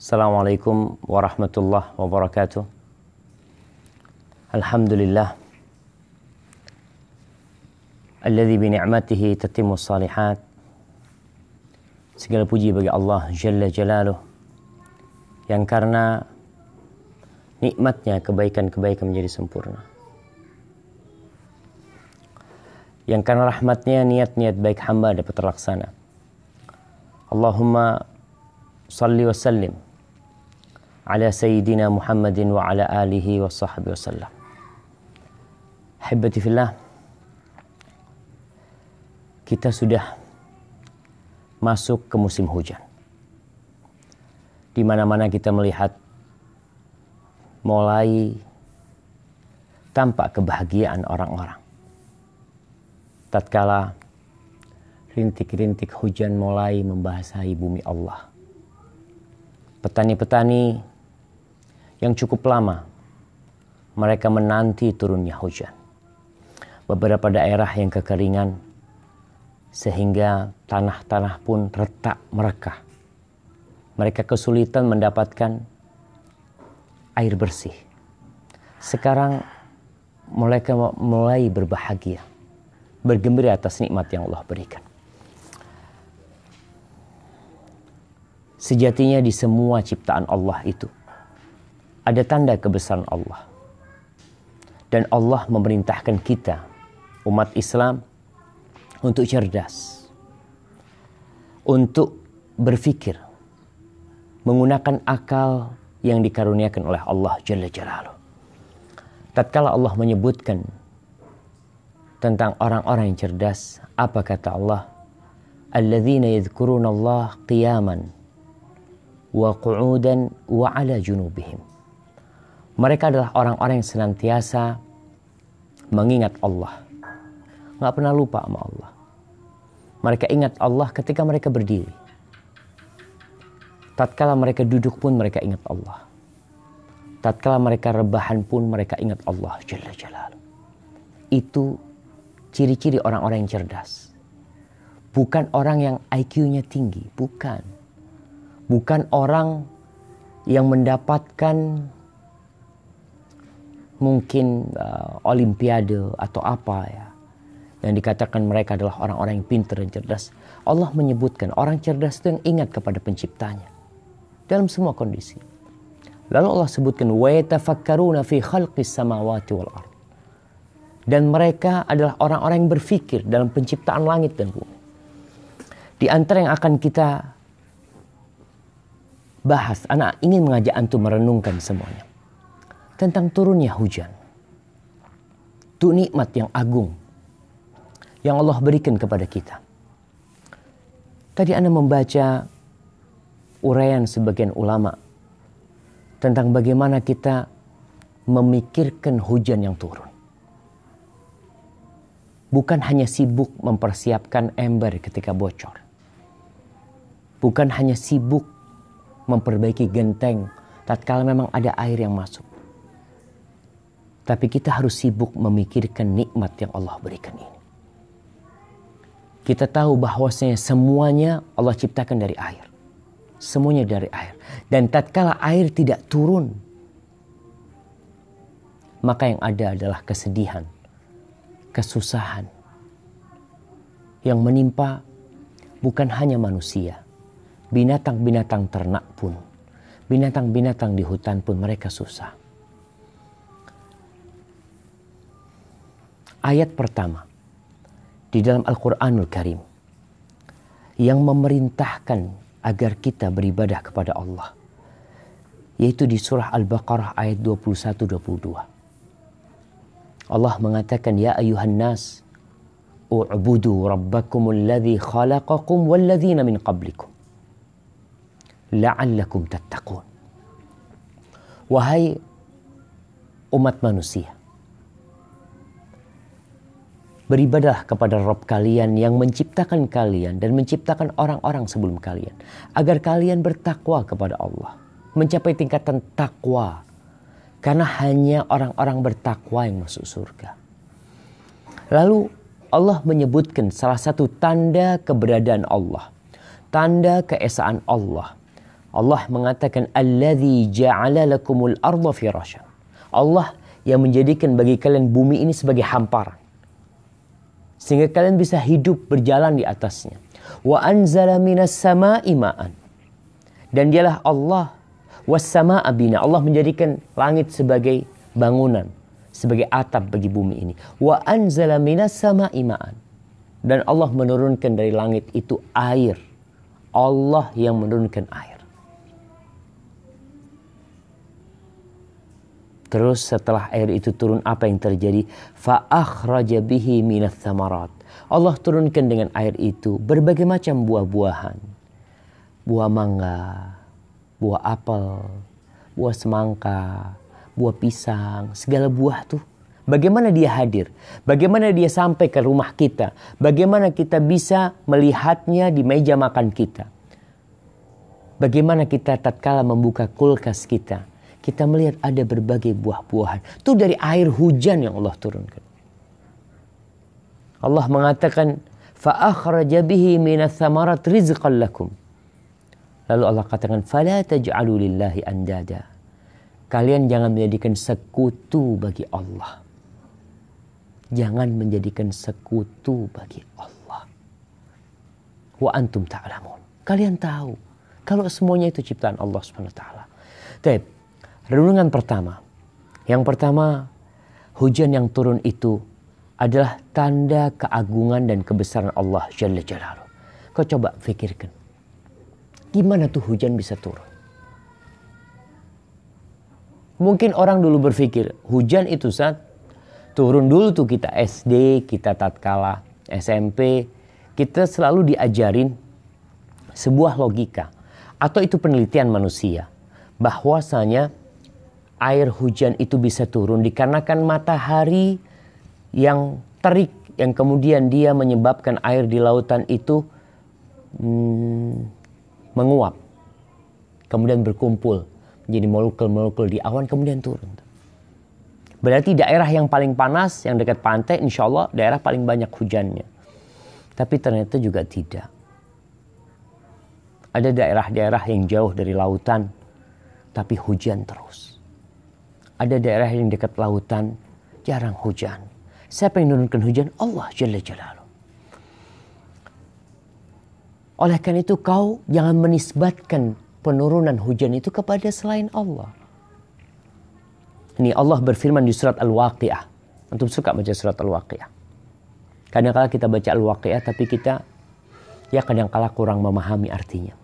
السلام عليكم wabarakatuh. Alhamdulillah. وبركاته الحمد لله الذي بنعمته تتم segala puji bagi Allah Jalla Jalaluh yang karena nikmatnya kebaikan-kebaikan menjadi sempurna yang karena rahmatnya niat-niat baik hamba dapat terlaksana Allahumma salli wa sallim sayyidina Muhammadin wa ala alihi wa sahbihi حبتي في kita sudah masuk ke musim hujan. Di mana-mana kita melihat mulai tampak kebahagiaan orang-orang. Tatkala rintik-rintik hujan mulai membasahi bumi Allah. Petani-petani yang cukup lama mereka menanti turunnya hujan. Beberapa daerah yang kekeringan sehingga tanah-tanah pun retak mereka. Mereka kesulitan mendapatkan air bersih. Sekarang mereka mulai berbahagia, bergembira atas nikmat yang Allah berikan. Sejatinya di semua ciptaan Allah itu ada tanda kebesaran Allah. Dan Allah memerintahkan kita, umat Islam, untuk cerdas. Untuk berpikir. Menggunakan akal yang dikaruniakan oleh Allah Jalla Jalaluh. Tatkala Allah menyebutkan tentang orang-orang yang cerdas, apa kata Allah? Alladzina yadhkuruna Allah qiyaman wa qu'udan wa ala junubihim. Mereka adalah orang-orang yang senantiasa mengingat Allah. Nggak pernah lupa sama Allah. Mereka ingat Allah ketika mereka berdiri. Tatkala mereka duduk pun mereka ingat Allah. Tatkala mereka rebahan pun mereka ingat Allah Jalla Jalal. Itu ciri-ciri orang-orang yang cerdas. Bukan orang yang IQ-nya tinggi, bukan. Bukan orang yang mendapatkan mungkin uh, olimpiade atau apa ya yang dikatakan mereka adalah orang-orang yang pintar dan cerdas. Allah menyebutkan orang cerdas itu yang ingat kepada penciptanya dalam semua kondisi. Lalu Allah sebutkan wa fi khalqis samawati wal ard. Dan mereka adalah orang-orang yang berpikir dalam penciptaan langit dan bumi. Di antara yang akan kita bahas, anak ingin mengajak antum merenungkan semuanya tentang turunnya hujan. Itu nikmat yang agung yang Allah berikan kepada kita. Tadi Anda membaca uraian sebagian ulama tentang bagaimana kita memikirkan hujan yang turun. Bukan hanya sibuk mempersiapkan ember ketika bocor. Bukan hanya sibuk memperbaiki genteng tatkala memang ada air yang masuk. Tapi kita harus sibuk memikirkan nikmat yang Allah berikan ini. Kita tahu bahwasanya semuanya Allah ciptakan dari air. Semuanya dari air. Dan tatkala air tidak turun, maka yang ada adalah kesedihan, kesusahan yang menimpa bukan hanya manusia, binatang-binatang ternak pun, binatang-binatang di hutan pun mereka susah. ayat pertama di dalam Al-Quranul Karim yang memerintahkan agar kita beribadah kepada Allah yaitu di surah Al-Baqarah ayat 21-22 Allah mengatakan ya ayuhan nas u'budu rabbakum alladhi khalaqakum walladhina min qablikum la'allakum tattaqun wahai umat manusia Beribadah kepada Rob kalian yang menciptakan kalian dan menciptakan orang-orang sebelum kalian. Agar kalian bertakwa kepada Allah. Mencapai tingkatan takwa. Karena hanya orang-orang bertakwa yang masuk surga. Lalu Allah menyebutkan salah satu tanda keberadaan Allah. Tanda keesaan Allah. Allah mengatakan ja'ala lakumul Allah yang menjadikan bagi kalian bumi ini sebagai hamparan sehingga kalian bisa hidup berjalan di atasnya. Wa anzala minas sama'i ma'an. Dan dialah Allah sama bina. Allah menjadikan langit sebagai bangunan, sebagai atap bagi bumi ini. Wa anzala minas sama'i ma'an. Dan Allah menurunkan dari langit itu air. Allah yang menurunkan air. Terus setelah air itu turun apa yang terjadi? raja bihi minat thamarat. Allah turunkan dengan air itu berbagai macam buah-buahan. Buah mangga, buah apel, buah semangka, buah pisang, segala buah tuh. Bagaimana dia hadir? Bagaimana dia sampai ke rumah kita? Bagaimana kita bisa melihatnya di meja makan kita? Bagaimana kita tatkala membuka kulkas kita? kita melihat ada berbagai buah-buahan. Itu dari air hujan yang Allah turunkan. Allah mengatakan, فَأَخْرَجَ بِهِ مِنَ الثَّمَرَةِ رِزْقًا لَكُمْ Lalu Allah katakan, فَلَا تَجْعَلُوا لِلَّهِ أَنْدَادًا Kalian jangan menjadikan sekutu bagi Allah. Jangan menjadikan sekutu bagi Allah. Wa antum ta'lamun. Kalian tahu kalau semuanya itu ciptaan Allah swt Tapi Renungan pertama. Yang pertama, hujan yang turun itu adalah tanda keagungan dan kebesaran Allah Jalla Jalaluh. Kau coba pikirkan. Gimana tuh hujan bisa turun? Mungkin orang dulu berpikir, hujan itu saat turun dulu tuh kita SD, kita tatkala SMP, kita selalu diajarin sebuah logika atau itu penelitian manusia bahwasanya air hujan itu bisa turun dikarenakan matahari yang terik yang kemudian dia menyebabkan air di lautan itu hmm, menguap kemudian berkumpul menjadi molekul-molekul di awan kemudian turun berarti daerah yang paling panas yang dekat pantai insya Allah daerah paling banyak hujannya tapi ternyata juga tidak ada daerah-daerah yang jauh dari lautan tapi hujan terus ada daerah yang dekat lautan, jarang hujan. Siapa yang menurunkan hujan? Allah Jalla Jalaluh. Oleh karena itu kau jangan menisbatkan penurunan hujan itu kepada selain Allah. Ini Allah berfirman di surat Al-Waqi'ah. Antum suka baca surat Al-Waqi'ah. Kadang-kala kita baca Al-Waqi'ah tapi kita ya kadang-kala kurang memahami artinya.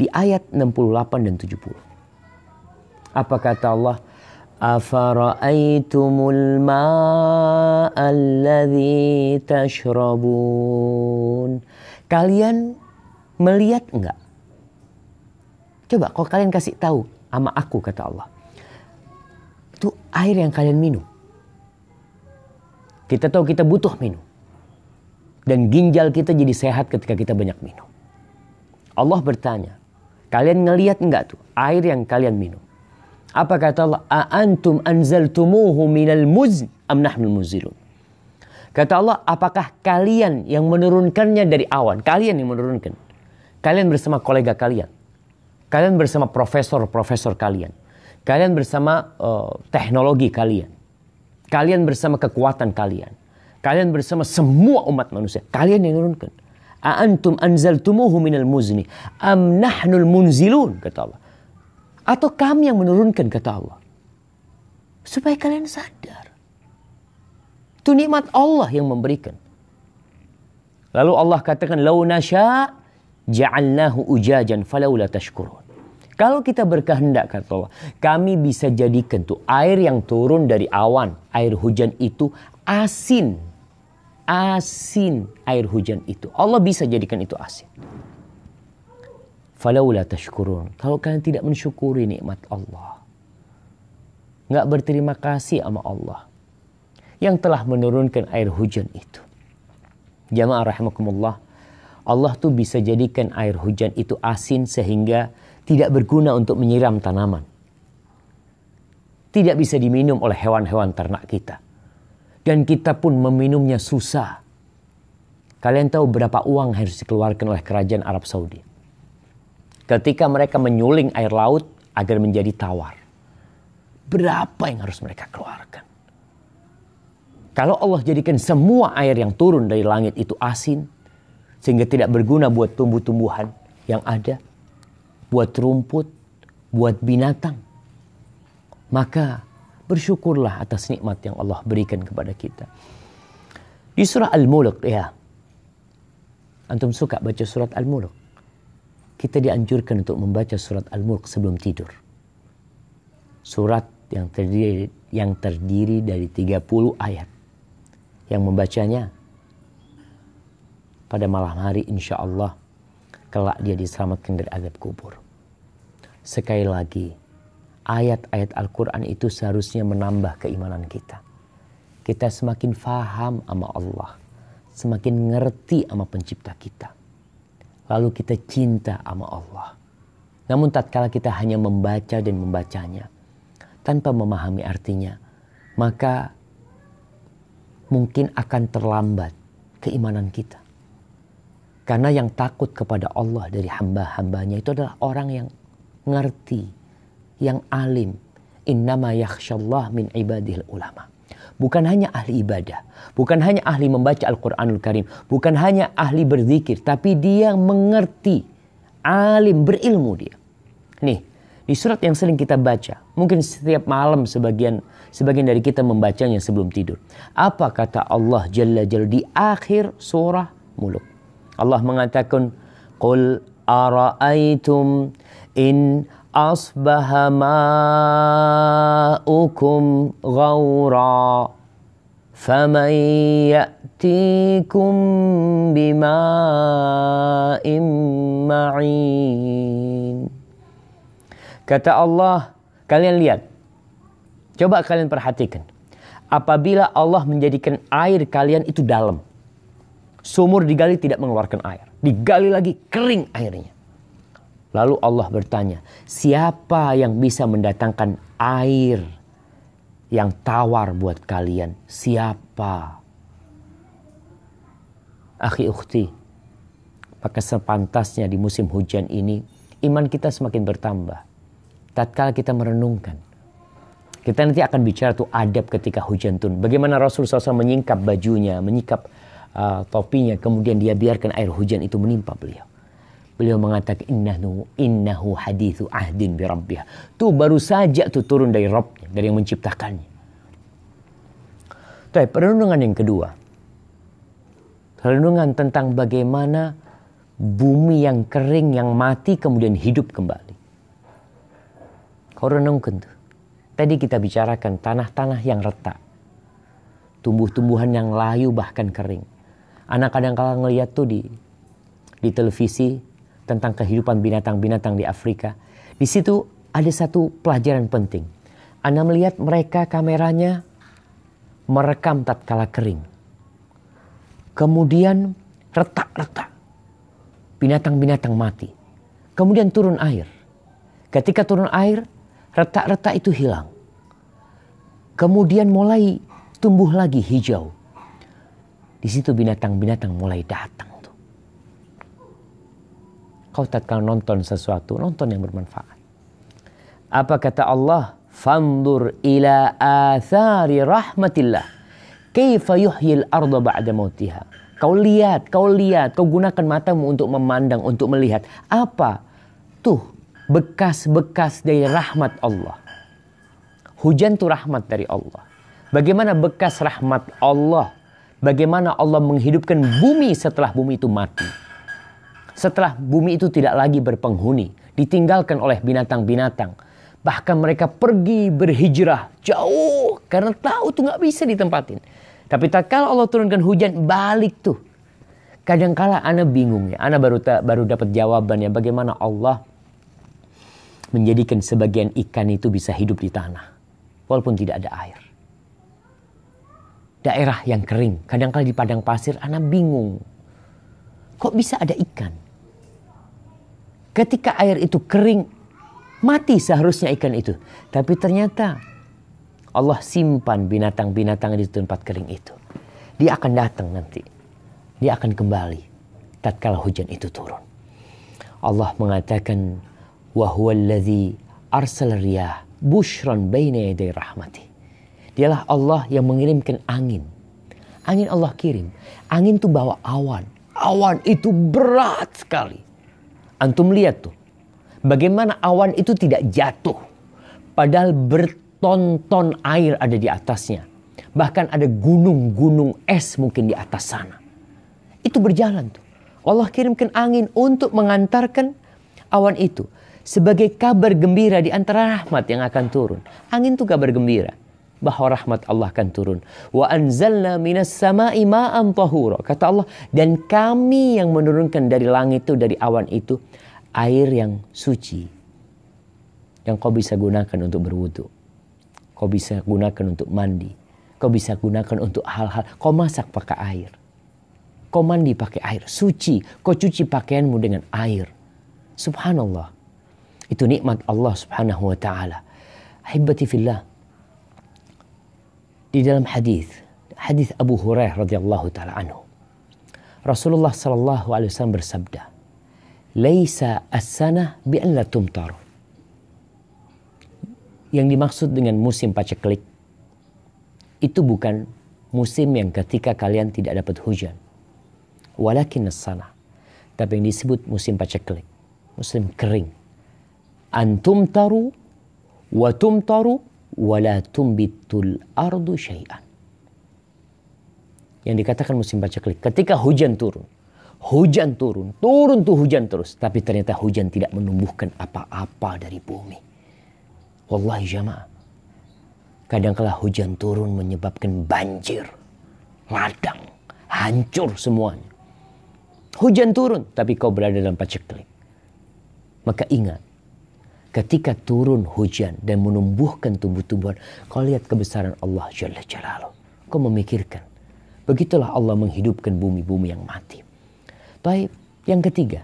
Di ayat 68 dan 70. Apa kata Allah? أفرأيتم الماء الذي تشربون Kalian melihat enggak? Coba kalau kalian kasih tahu sama aku kata Allah. Itu air yang kalian minum. Kita tahu kita butuh minum. Dan ginjal kita jadi sehat ketika kita banyak minum. Allah bertanya, kalian ngelihat enggak tuh air yang kalian minum? Apa kata Allah? A antum anzaltumuhu minal muzn am nahnul muzilun. Kata Allah, apakah kalian yang menurunkannya dari awan? Kalian yang menurunkan. Kalian bersama kolega kalian. Kalian bersama profesor-profesor kalian. Kalian bersama uh, teknologi kalian. Kalian bersama kekuatan kalian. Kalian bersama semua umat manusia. Kalian yang menurunkan. A antum anzaltumuhu minal muzni am nahnul munzilun kata Allah. Atau kami yang menurunkan kata Allah. Supaya kalian sadar. Itu nikmat Allah yang memberikan. Lalu Allah katakan, Lau nasya ja'alnahu ujajan falaula tashkurun. Kalau kita berkehendak kata Allah, kami bisa jadikan tuh air yang turun dari awan, air hujan itu asin. Asin air hujan itu. Allah bisa jadikan itu asin falaula tashkurun. Kalau kalian tidak mensyukuri nikmat Allah. Nggak berterima kasih sama Allah. Yang telah menurunkan air hujan itu. Jamaah rahimakumullah. Allah tuh bisa jadikan air hujan itu asin sehingga tidak berguna untuk menyiram tanaman. Tidak bisa diminum oleh hewan-hewan ternak kita. Dan kita pun meminumnya susah. Kalian tahu berapa uang harus dikeluarkan oleh kerajaan Arab Saudi? ketika mereka menyuling air laut agar menjadi tawar. Berapa yang harus mereka keluarkan? Kalau Allah jadikan semua air yang turun dari langit itu asin, sehingga tidak berguna buat tumbuh-tumbuhan yang ada, buat rumput, buat binatang, maka bersyukurlah atas nikmat yang Allah berikan kepada kita. Di surah Al-Mulk ya. Antum suka baca surat Al-Mulk? kita dianjurkan untuk membaca surat Al-Mulk sebelum tidur. Surat yang terdiri yang terdiri dari 30 ayat. Yang membacanya pada malam hari insya Allah kelak dia diselamatkan dari azab kubur. Sekali lagi, ayat-ayat Al-Quran itu seharusnya menambah keimanan kita. Kita semakin faham sama Allah, semakin ngerti sama pencipta kita lalu kita cinta sama Allah. Namun tatkala kita hanya membaca dan membacanya tanpa memahami artinya, maka mungkin akan terlambat keimanan kita. Karena yang takut kepada Allah dari hamba-hambanya itu adalah orang yang ngerti, yang alim. Innama yakhsyallah min ibadil ulama bukan hanya ahli ibadah, bukan hanya ahli membaca Al-Quranul Karim, bukan hanya ahli berzikir, tapi dia mengerti, alim, berilmu dia. Nih, di surat yang sering kita baca, mungkin setiap malam sebagian sebagian dari kita membacanya sebelum tidur. Apa kata Allah Jalla Jalla di akhir surah Muluk? Allah mengatakan, "Qul ara'aitum in asbaha ma'ukum غورا faman ya'tikum bima'in ma'in kata Allah kalian lihat coba kalian perhatikan apabila Allah menjadikan air kalian itu dalam sumur digali tidak mengeluarkan air digali lagi kering airnya Lalu Allah bertanya, "Siapa yang bisa mendatangkan air yang tawar buat kalian? Siapa?" Akhi ukhti, maka sepantasnya di musim hujan ini iman kita semakin bertambah. Tatkala kita merenungkan, kita nanti akan bicara tuh adab ketika hujan turun. Bagaimana Rasul SAW menyingkap bajunya, menyingkap uh, topinya, kemudian dia biarkan air hujan itu menimpa beliau. Beliau mengatakan innahu innahu hadithu ahdin bi rabbih. tu baru saja tu turun dari Rabbnya, dari yang menciptakannya. Tapi perenungan yang kedua. Perenungan tentang bagaimana bumi yang kering, yang mati kemudian hidup kembali. Kau renungkan tuh. Tadi kita bicarakan tanah-tanah yang retak. Tumbuh-tumbuhan yang layu bahkan kering. Anak kadang-kadang ngeliat tuh di di televisi tentang kehidupan binatang-binatang di Afrika. Di situ ada satu pelajaran penting. Anda melihat mereka kameranya merekam tatkala kering. Kemudian retak-retak. Binatang-binatang mati. Kemudian turun air. Ketika turun air, retak-retak itu hilang. Kemudian mulai tumbuh lagi hijau. Di situ binatang-binatang mulai datang kau tatkala nonton sesuatu, nonton yang bermanfaat. Apa kata Allah? Fandur ila athari rahmatillah. Kaifa yuhyil arda ba'da mautiha. Kau lihat, kau lihat, kau gunakan matamu untuk memandang, untuk melihat. Apa? Tuh, bekas-bekas dari rahmat Allah. Hujan itu rahmat dari Allah. Bagaimana bekas rahmat Allah? Bagaimana Allah menghidupkan bumi setelah bumi itu mati? Setelah bumi itu tidak lagi berpenghuni, ditinggalkan oleh binatang-binatang. Bahkan mereka pergi berhijrah jauh karena tahu itu nggak bisa ditempatin. Tapi tak kalau Allah turunkan hujan balik tuh. Kadangkala Ana bingung ya, Ana baru ta, baru dapat jawabannya bagaimana Allah menjadikan sebagian ikan itu bisa hidup di tanah walaupun tidak ada air. Daerah yang kering, kadangkala di padang pasir Ana bingung. Kok bisa ada ikan? Ketika air itu kering, mati seharusnya ikan itu. Tapi ternyata Allah simpan binatang-binatang di tempat kering itu. Dia akan datang nanti. Dia akan kembali tatkala hujan itu turun. Allah mengatakan wa huwallazi arsal riyah bushran baina yaday rahmati. Dialah Allah yang mengirimkan angin. Angin Allah kirim. Angin itu bawa awan. Awan itu berat sekali. Antum lihat tuh, bagaimana awan itu tidak jatuh. Padahal bertonton air ada di atasnya. Bahkan ada gunung-gunung es mungkin di atas sana. Itu berjalan tuh. Allah kirimkan angin untuk mengantarkan awan itu. Sebagai kabar gembira di antara rahmat yang akan turun. Angin itu kabar gembira bahwa oh, rahmat Allah akan turun. Wa anzalna minas sama'i ma'an tahura. Kata Allah, dan kami yang menurunkan dari langit itu, dari awan itu, air yang suci. Yang kau bisa gunakan untuk berwudu. Kau bisa gunakan untuk mandi. Kau bisa gunakan untuk hal-hal. Kau masak pakai air. Kau mandi pakai air. Suci. Kau cuci pakaianmu dengan air. Subhanallah. Itu nikmat Allah subhanahu wa ta'ala. Ahibati di dalam hadis hadis Abu Hurairah radhiyallahu taala anhu. Rasulullah sallallahu alaihi wasallam bersabda, "Laisa as-sana bi an la tumtar." Yang dimaksud dengan musim paceklik itu bukan musim yang ketika kalian tidak dapat hujan. Walakin as-sana. Tapi yang disebut musim paceklik, musim kering. Antum taru wa tumtaru wala tumbitul ardu syai'an. Yang dikatakan musim baca klik ketika hujan turun. Hujan turun, turun tuh hujan terus. Tapi ternyata hujan tidak menumbuhkan apa-apa dari bumi. Wallahi jamaah. Kadangkala hujan turun menyebabkan banjir. Ladang, hancur semuanya. Hujan turun, tapi kau berada dalam paceklik. Maka ingat, ketika turun hujan dan menumbuhkan tumbuh-tumbuhan, kau lihat kebesaran Allah Jalla Jalaluh. Kau memikirkan, begitulah Allah menghidupkan bumi-bumi yang mati. Baik, yang ketiga,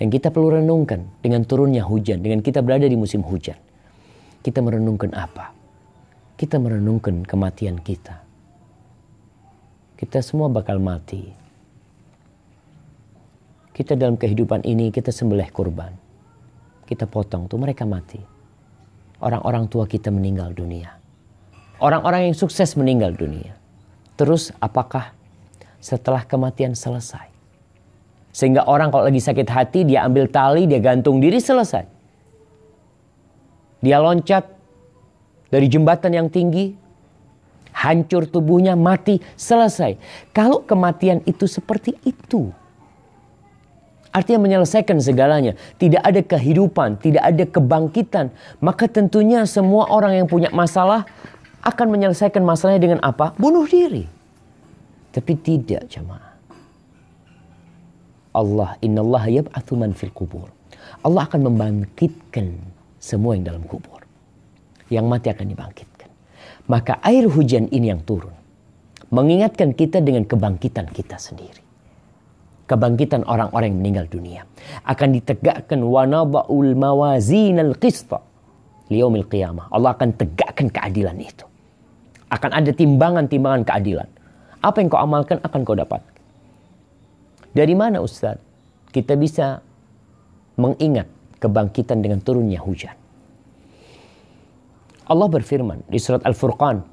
yang kita perlu renungkan dengan turunnya hujan, dengan kita berada di musim hujan. Kita merenungkan apa? Kita merenungkan kematian kita. Kita semua bakal mati. Kita dalam kehidupan ini, kita sembelih kurban kita potong tuh mereka mati. Orang-orang tua kita meninggal dunia. Orang-orang yang sukses meninggal dunia. Terus apakah setelah kematian selesai? Sehingga orang kalau lagi sakit hati dia ambil tali, dia gantung diri selesai. Dia loncat dari jembatan yang tinggi, hancur tubuhnya, mati, selesai. Kalau kematian itu seperti itu, Artinya menyelesaikan segalanya. Tidak ada kehidupan, tidak ada kebangkitan. Maka tentunya semua orang yang punya masalah akan menyelesaikan masalahnya dengan apa? Bunuh diri. Tapi tidak jemaah. Allah innallaha yab'atsu man fil kubur. Allah akan membangkitkan semua yang dalam kubur. Yang mati akan dibangkitkan. Maka air hujan ini yang turun mengingatkan kita dengan kebangkitan kita sendiri kebangkitan orang-orang yang meninggal dunia. Akan ditegakkan wanaba'ul al qista liomil qiyamah. Allah akan tegakkan keadilan itu. Akan ada timbangan-timbangan keadilan. Apa yang kau amalkan akan kau dapat. Dari mana Ustaz? Kita bisa mengingat kebangkitan dengan turunnya hujan. Allah berfirman di surat Al-Furqan.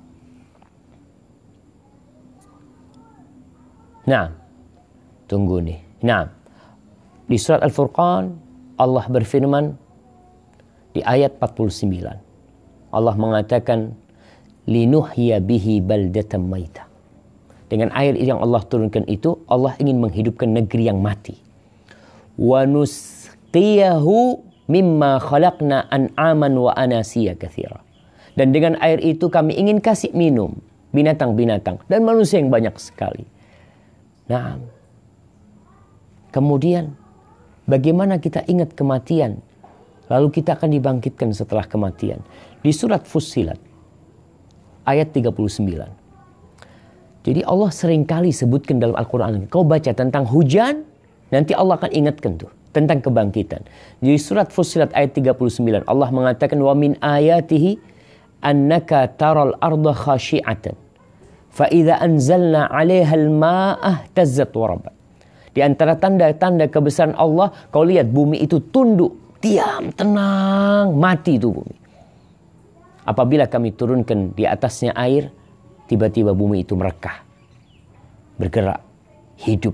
Nah, Tunggu nih. Nah, di surat Al-Furqan Allah berfirman di ayat 49. Allah mengatakan linuhya bihi baldatan maita. Dengan air yang Allah turunkan itu Allah ingin menghidupkan negeri yang mati. Wa nusqiyahu mimma khalaqna an'aman wa anasiya kathira. Dan dengan air itu kami ingin kasih minum binatang-binatang dan manusia yang banyak sekali. Nah, Kemudian bagaimana kita ingat kematian lalu kita akan dibangkitkan setelah kematian. Di surat Fussilat ayat 39. Jadi Allah seringkali sebutkan dalam Al-Quran. Kau baca tentang hujan, nanti Allah akan ingatkan tuh tentang kebangkitan. Jadi surat Fussilat ayat 39 Allah mengatakan wa min ayatihi annaka taral arda khashi'atan fa anzalna 'alayha al-ma'a ihtazzat wa di antara tanda-tanda kebesaran Allah, kau lihat bumi itu tunduk, diam, tenang, mati itu bumi. Apabila kami turunkan di atasnya air, tiba-tiba bumi itu merekah, bergerak, hidup.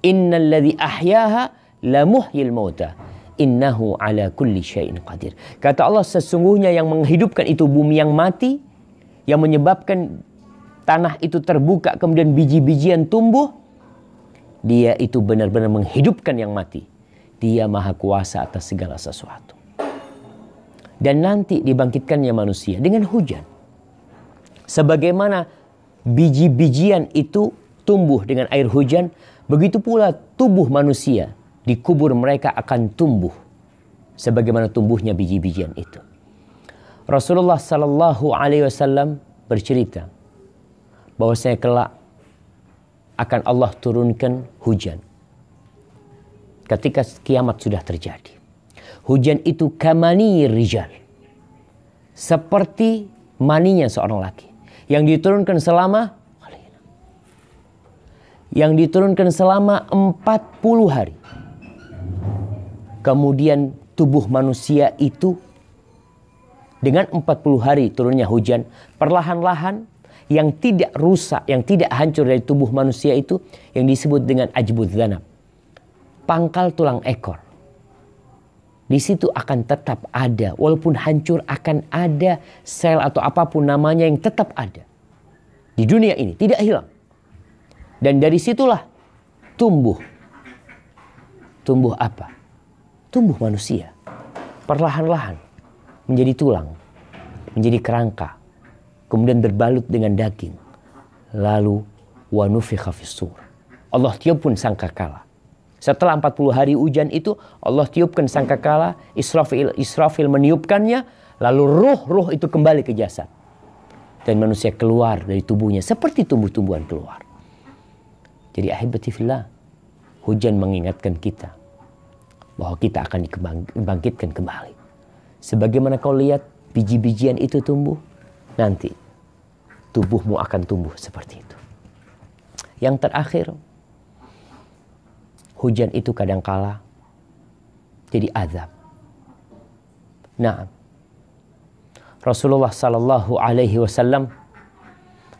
Innalladhi ahyaha la mauta innahu ala kulli syai'in qadir. Kata Allah sesungguhnya yang menghidupkan itu bumi yang mati yang menyebabkan tanah itu terbuka kemudian biji-bijian tumbuh dia itu benar-benar menghidupkan yang mati. Dia maha kuasa atas segala sesuatu. Dan nanti dibangkitkannya manusia dengan hujan. Sebagaimana biji-bijian itu tumbuh dengan air hujan, begitu pula tubuh manusia di kubur mereka akan tumbuh sebagaimana tumbuhnya biji-bijian itu. Rasulullah Sallallahu Alaihi Wasallam bercerita bahwasanya kelak akan Allah turunkan hujan. Ketika kiamat sudah terjadi. Hujan itu kamani rijal. Seperti maninya seorang laki. Yang diturunkan selama yang diturunkan selama 40 hari. Kemudian tubuh manusia itu dengan 40 hari turunnya hujan perlahan-lahan yang tidak rusak, yang tidak hancur dari tubuh manusia itu yang disebut dengan ajbud zanab. Pangkal tulang ekor. Di situ akan tetap ada, walaupun hancur akan ada sel atau apapun namanya yang tetap ada. Di dunia ini tidak hilang. Dan dari situlah tumbuh. Tumbuh apa? Tumbuh manusia. Perlahan-lahan menjadi tulang, menjadi kerangka, kemudian berbalut dengan daging lalu wa nufikha Allah tiup pun sangkakala setelah 40 hari hujan itu Allah tiupkan sangkakala Israfil Israfil meniupkannya lalu ruh-ruh itu kembali ke jasad dan manusia keluar dari tubuhnya seperti tumbuh-tumbuhan keluar jadi ahibati fillah hujan mengingatkan kita bahwa kita akan dibangkitkan kembali sebagaimana kau lihat biji-bijian itu tumbuh nanti tubuhmu akan tumbuh seperti itu. Yang terakhir, hujan itu kadangkala jadi azab. Nah, Rasulullah Sallallahu Alaihi Wasallam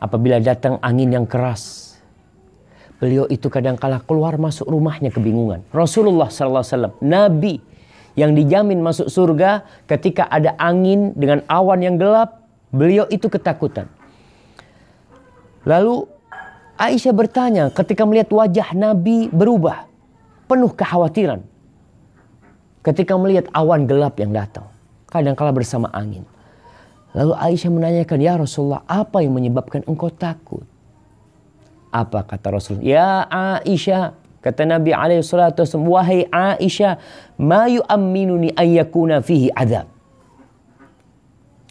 apabila datang angin yang keras, beliau itu kadangkala keluar masuk rumahnya kebingungan. Rasulullah Sallallahu Alaihi Wasallam, Nabi yang dijamin masuk surga ketika ada angin dengan awan yang gelap Beliau itu ketakutan. Lalu Aisyah bertanya ketika melihat wajah Nabi berubah, penuh kekhawatiran. Ketika melihat awan gelap yang datang, kadangkala bersama angin. Lalu Aisyah menanyakan, "Ya Rasulullah, apa yang menyebabkan engkau takut?" Apa kata Rasul? "Ya Aisyah, Kata Nabi alaihi salatu wahai Aisyah, "Ma yu'amminuni an fihi adab."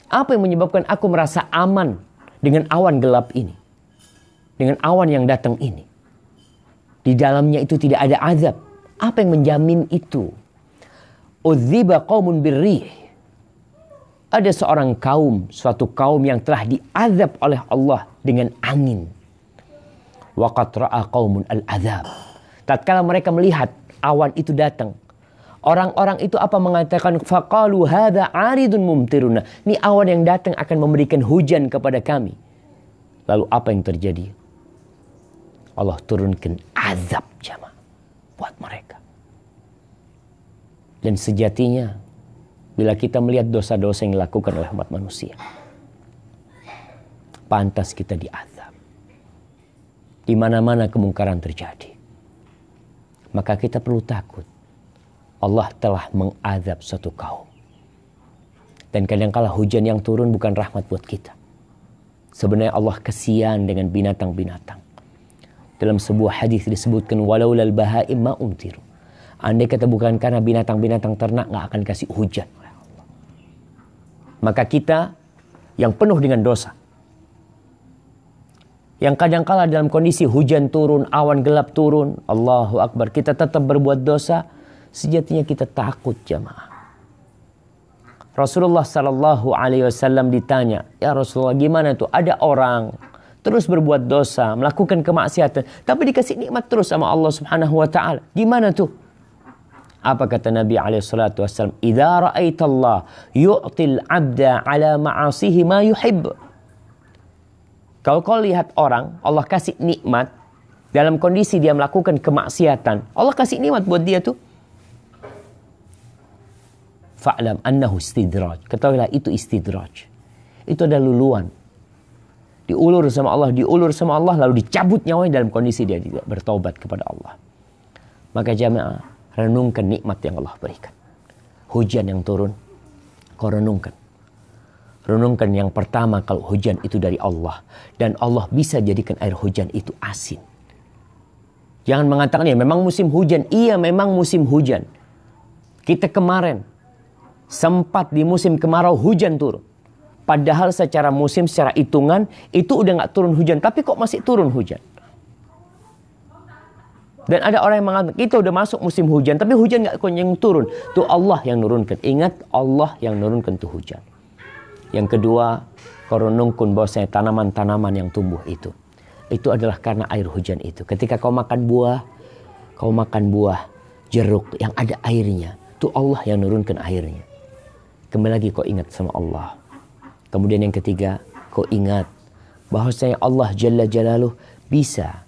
Apa yang menyebabkan aku merasa aman dengan awan gelap ini? Dengan awan yang datang ini. Di dalamnya itu tidak ada azab. Apa yang menjamin itu? Uziba qawmun birrih. Ada seorang kaum, suatu kaum yang telah diazab oleh Allah dengan angin. Waqat ra'a kaumun al-azab. Tatkala mereka melihat awan itu datang, Orang-orang itu apa mengatakan faqalu hadza aridun mumtiruna. Ini awan yang datang akan memberikan hujan kepada kami. Lalu apa yang terjadi? Allah turunkan azab jamaah buat mereka. Dan sejatinya bila kita melihat dosa-dosa yang dilakukan oleh umat manusia pantas kita diazab. Di mana-mana kemungkaran terjadi. Maka kita perlu takut Allah telah mengazab suatu kaum. Dan kadangkala hujan yang turun bukan rahmat buat kita. Sebenarnya Allah kesian dengan binatang-binatang. Dalam sebuah hadis disebutkan walaulal bahaim ma umtiru. Andai kata bukan karena binatang-binatang ternak nggak akan kasih hujan Maka kita yang penuh dengan dosa. Yang kadangkala dalam kondisi hujan turun, awan gelap turun, Allahu Akbar, kita tetap berbuat dosa, sejatinya kita takut jamaah. Rasulullah Sallallahu Alaihi Wasallam ditanya, ya Rasulullah gimana tuh? Ada orang terus berbuat dosa, melakukan kemaksiatan, tapi dikasih nikmat terus sama Allah Subhanahu Wa Taala. Gimana tuh? Apa kata Nabi alaihissalatu Wasallam? Idza ra'aita Allah yu'til 'abda 'ala ma'asihi ma yuhib. Kalau kau lihat orang, Allah kasih nikmat dalam kondisi dia melakukan kemaksiatan. Allah kasih nikmat buat dia tuh fa'lam annahu istidraj. Ketahuilah itu istidraj. Itu ada luluan. Diulur sama Allah, diulur sama Allah lalu dicabut nyawanya dalam kondisi dia tidak bertobat kepada Allah. Maka jamaah, renungkan nikmat yang Allah berikan. Hujan yang turun, kau renungkan. Renungkan yang pertama kalau hujan itu dari Allah. Dan Allah bisa jadikan air hujan itu asin. Jangan mengatakan ya memang musim hujan. Iya memang musim hujan. Kita kemarin sempat di musim kemarau hujan turun. Padahal secara musim, secara hitungan itu udah nggak turun hujan, tapi kok masih turun hujan. Dan ada orang yang mengatakan kita udah masuk musim hujan, tapi hujan nggak kunjung turun. Tuh Allah yang nurunkan. Ingat Allah yang nurunkan tuh hujan. Yang kedua, koronungkun bahwasanya tanaman-tanaman yang tumbuh itu. Itu adalah karena air hujan itu. Ketika kau makan buah, kau makan buah jeruk yang ada airnya. Itu Allah yang nurunkan airnya. Kembali lagi kau ingat sama Allah. Kemudian yang ketiga, kau ingat bahwasanya Allah Jalla Jalaluh bisa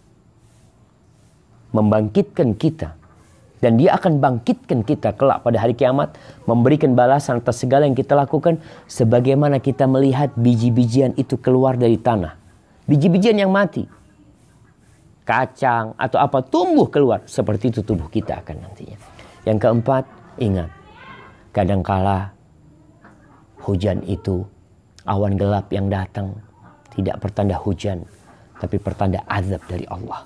membangkitkan kita dan dia akan bangkitkan kita kelak pada hari kiamat memberikan balasan atas segala yang kita lakukan sebagaimana kita melihat biji-bijian itu keluar dari tanah biji-bijian yang mati kacang atau apa tumbuh keluar seperti itu tubuh kita akan nantinya yang keempat ingat kadangkala Hujan itu awan gelap yang datang tidak pertanda hujan, tapi pertanda azab dari Allah.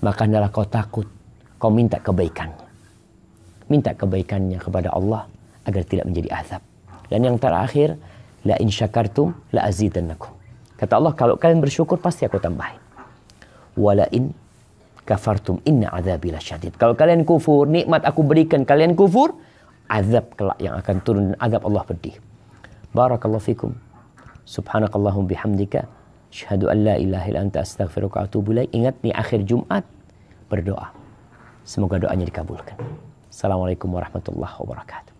Maka adalah kau takut, kau minta kebaikannya. Minta kebaikannya kepada Allah agar tidak menjadi azab. Dan yang terakhir, la in syakartum la azidannakum. Kata Allah, kalau kalian bersyukur pasti aku tambahin. Wala in kafartum inna azabi syadid. Kalau kalian kufur, nikmat aku berikan, kalian kufur, azab kelak yang akan turun azab Allah pedih. Barakallahu fikum. Subhanakallahum bihamdika. Syahadu an la ilaha illa anta astaghfiruka wa atubu Ingat nih akhir Jumat berdoa. Semoga doanya dikabulkan. Assalamualaikum warahmatullahi wabarakatuh.